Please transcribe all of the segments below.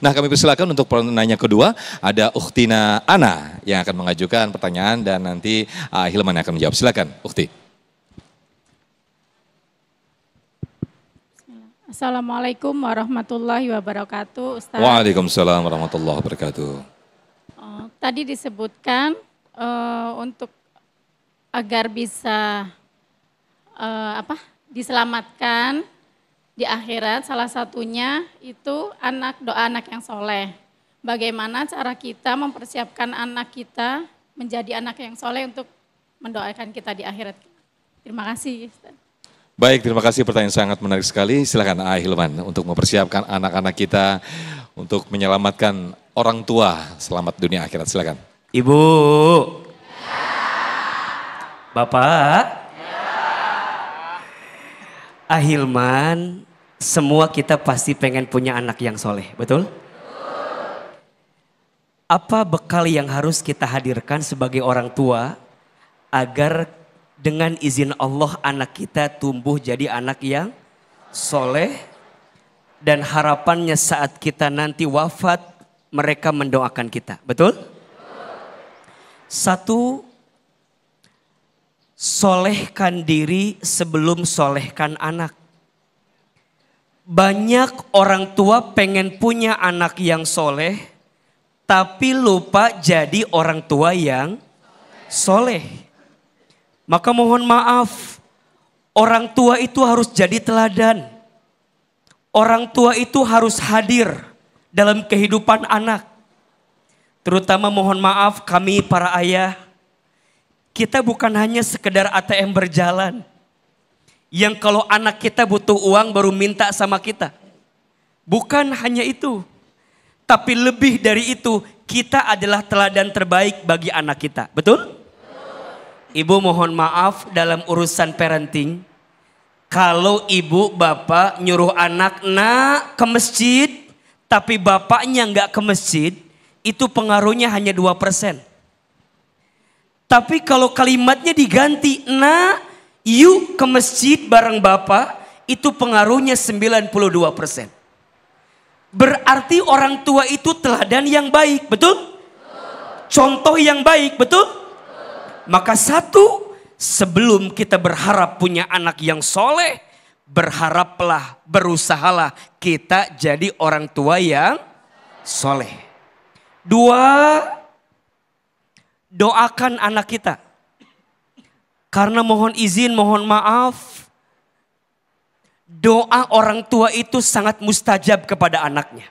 Nah kami persilakan untuk pertanyaan kedua ada Uktina Ana yang akan mengajukan pertanyaan dan nanti uh, Hilman akan menjawab. Silakan Ukti. Assalamualaikum warahmatullahi wabarakatuh. Ustaz. Waalaikumsalam warahmatullahi wabarakatuh. Oh, tadi disebutkan uh, untuk agar bisa uh, apa diselamatkan di akhirat salah satunya itu anak doa anak yang soleh. Bagaimana cara kita mempersiapkan anak kita menjadi anak yang soleh untuk mendoakan kita di akhirat. Terima kasih. Baik, terima kasih pertanyaan sangat menarik sekali. Silakan A. Ah, Hilman untuk mempersiapkan anak-anak kita untuk menyelamatkan orang tua selamat dunia akhirat. Silakan. Ibu. Bapak. Ahilman, ah, semua kita pasti pengen punya anak yang soleh, betul? Apa bekal yang harus kita hadirkan sebagai orang tua agar dengan izin Allah anak kita tumbuh jadi anak yang soleh dan harapannya saat kita nanti wafat mereka mendoakan kita, betul? Satu solehkan diri sebelum solehkan anak. Banyak orang tua pengen punya anak yang soleh, tapi lupa jadi orang tua yang soleh. Maka mohon maaf, orang tua itu harus jadi teladan. Orang tua itu harus hadir dalam kehidupan anak. Terutama mohon maaf kami para ayah, kita bukan hanya sekedar ATM berjalan. Yang kalau anak kita butuh uang baru minta sama kita. Bukan hanya itu. Tapi lebih dari itu, kita adalah teladan terbaik bagi anak kita. Betul? Ibu mohon maaf dalam urusan parenting. Kalau ibu bapak nyuruh anak nak ke masjid, tapi bapaknya nggak ke masjid, itu pengaruhnya hanya 2%. Tapi kalau kalimatnya diganti na yuk ke masjid bareng bapak itu pengaruhnya 92%. Berarti orang tua itu teladan yang baik, betul? Contoh yang baik, betul? Maka satu, sebelum kita berharap punya anak yang soleh, berharaplah, berusahalah kita jadi orang tua yang soleh. Dua, doakan anak kita. Karena mohon izin, mohon maaf, doa orang tua itu sangat mustajab kepada anaknya.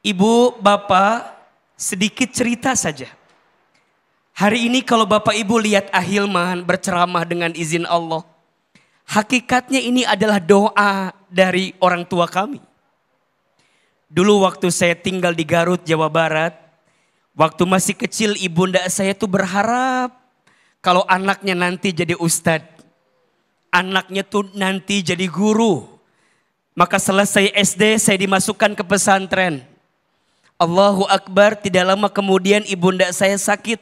Ibu, Bapak, sedikit cerita saja. Hari ini kalau Bapak Ibu lihat Ahilman berceramah dengan izin Allah, hakikatnya ini adalah doa dari orang tua kami. Dulu waktu saya tinggal di Garut, Jawa Barat, Waktu masih kecil ibunda saya tuh berharap kalau anaknya nanti jadi ustadz. Anaknya tuh nanti jadi guru. Maka selesai SD saya dimasukkan ke pesantren. Allahu Akbar tidak lama kemudian ibunda saya sakit.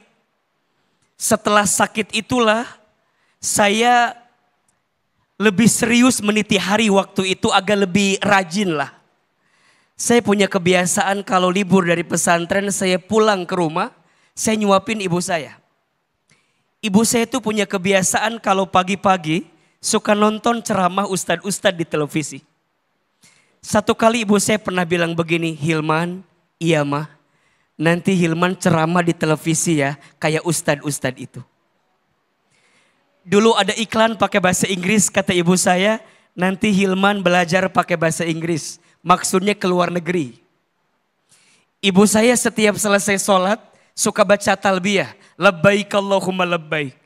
Setelah sakit itulah saya lebih serius meniti hari waktu itu agak lebih rajin lah. Saya punya kebiasaan kalau libur dari pesantren saya pulang ke rumah, saya nyuapin ibu saya. Ibu saya itu punya kebiasaan kalau pagi-pagi suka nonton ceramah ustad-ustad di televisi. Satu kali ibu saya pernah bilang begini, Hilman, iya mah, nanti Hilman ceramah di televisi ya, kayak ustad-ustad itu dulu ada iklan pakai bahasa Inggris kata ibu saya, nanti Hilman belajar pakai bahasa Inggris maksudnya ke luar negeri. Ibu saya setiap selesai sholat suka baca talbiyah. Lebaik Allahumma lebaik.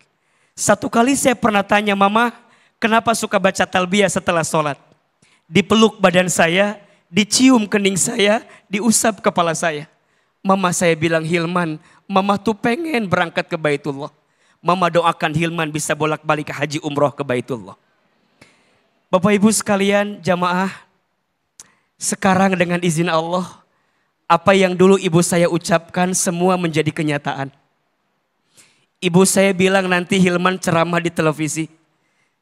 Satu kali saya pernah tanya mama, kenapa suka baca talbiyah setelah sholat? Dipeluk badan saya, dicium kening saya, diusap kepala saya. Mama saya bilang Hilman, mama tuh pengen berangkat ke Baitullah. Mama doakan Hilman bisa bolak-balik ke haji umroh ke Baitullah. Bapak ibu sekalian jamaah sekarang dengan izin Allah, apa yang dulu ibu saya ucapkan semua menjadi kenyataan. Ibu saya bilang nanti Hilman ceramah di televisi.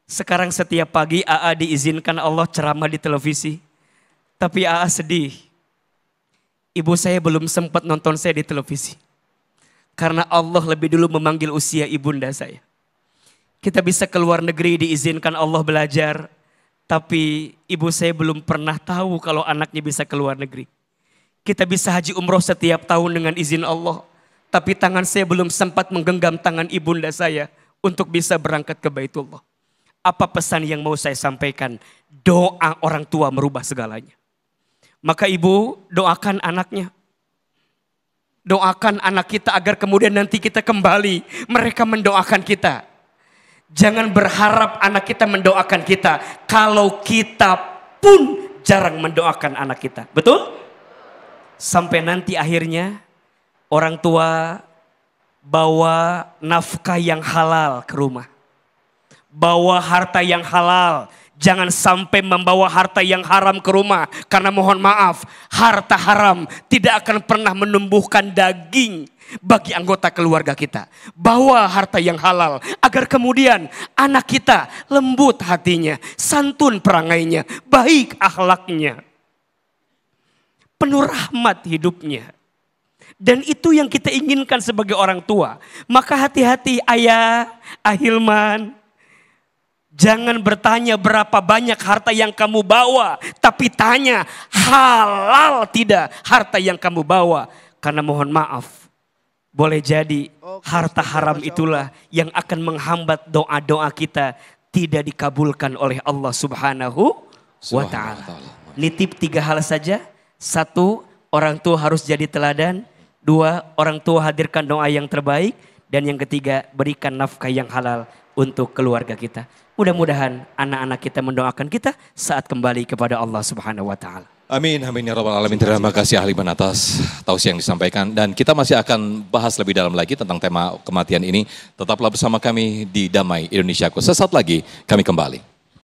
Sekarang setiap pagi AA diizinkan Allah ceramah di televisi. Tapi AA sedih. Ibu saya belum sempat nonton saya di televisi. Karena Allah lebih dulu memanggil usia ibunda saya. Kita bisa keluar negeri diizinkan Allah belajar, tapi ibu saya belum pernah tahu kalau anaknya bisa ke luar negeri. Kita bisa haji umroh setiap tahun dengan izin Allah. Tapi tangan saya belum sempat menggenggam tangan ibunda saya untuk bisa berangkat ke Baitullah. Apa pesan yang mau saya sampaikan? Doa orang tua merubah segalanya. Maka ibu doakan anaknya. Doakan anak kita agar kemudian nanti kita kembali. Mereka mendoakan kita. Jangan berharap anak kita mendoakan kita kalau kita pun jarang mendoakan anak kita. Betul? Sampai nanti akhirnya orang tua bawa nafkah yang halal ke rumah. Bawa harta yang halal Jangan sampai membawa harta yang haram ke rumah. Karena mohon maaf, harta haram tidak akan pernah menumbuhkan daging bagi anggota keluarga kita. Bawa harta yang halal agar kemudian anak kita lembut hatinya, santun perangainya, baik akhlaknya. Penuh rahmat hidupnya. Dan itu yang kita inginkan sebagai orang tua. Maka hati-hati ayah, ahilman, Jangan bertanya berapa banyak harta yang kamu bawa, tapi tanya halal tidak harta yang kamu bawa. Karena mohon maaf, boleh jadi oh, harta ya, haram itulah yang akan menghambat doa-doa kita tidak dikabulkan oleh Allah Subhanahu wa taala. Nitip tiga hal saja. Satu, orang tua harus jadi teladan. Dua, orang tua hadirkan doa yang terbaik. Dan yang ketiga, berikan nafkah yang halal untuk keluarga kita. Mudah-mudahan anak-anak kita mendoakan kita saat kembali kepada Allah Subhanahu wa taala. Amin, amin ya rabbal alamin. Terima kasih Ahliman atas tausi yang disampaikan dan kita masih akan bahas lebih dalam lagi tentang tema kematian ini. Tetaplah bersama kami di Damai Indonesiaku. Sesaat lagi kami kembali.